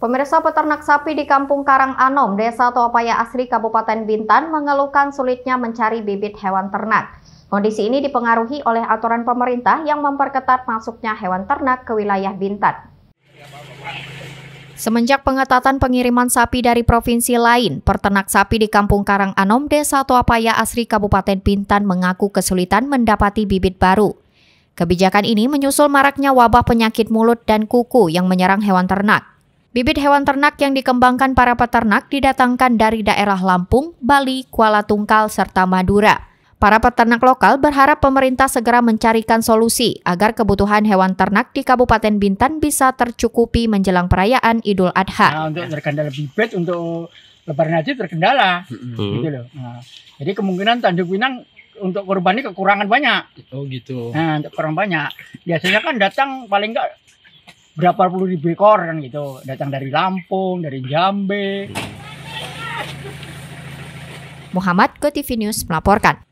Pemirsa peternak sapi di Kampung Karang Anom, Desa Toapaya Asri, Kabupaten Bintan mengeluhkan sulitnya mencari bibit hewan ternak. Kondisi ini dipengaruhi oleh aturan pemerintah yang memperketat masuknya hewan ternak ke wilayah Bintan. Semenjak pengetatan pengiriman sapi dari provinsi lain, peternak sapi di Kampung Karang Anom, Desa Toapaya Asri, Kabupaten Bintan mengaku kesulitan mendapati bibit baru. Kebijakan ini menyusul maraknya wabah penyakit mulut dan kuku yang menyerang hewan ternak. Bibit hewan ternak yang dikembangkan para peternak didatangkan dari daerah Lampung, Bali, Kuala Tungkal, serta Madura. Para peternak lokal berharap pemerintah segera mencarikan solusi agar kebutuhan hewan ternak di Kabupaten Bintan bisa tercukupi menjelang perayaan Idul Adha. Nah, untuk terkendala bibit untuk lebaran haji terkendala, hmm. gitu loh. Nah, jadi kemungkinan Tanjung Pinang untuk korban ini kekurangan banyak. Oh gitu. Nah, untuk kurang banyak. Biasanya kan datang paling enggak berapa puluh ribu ekor kan gitu datang dari Lampung dari Jambe Muhammad Gotivinus melaporkan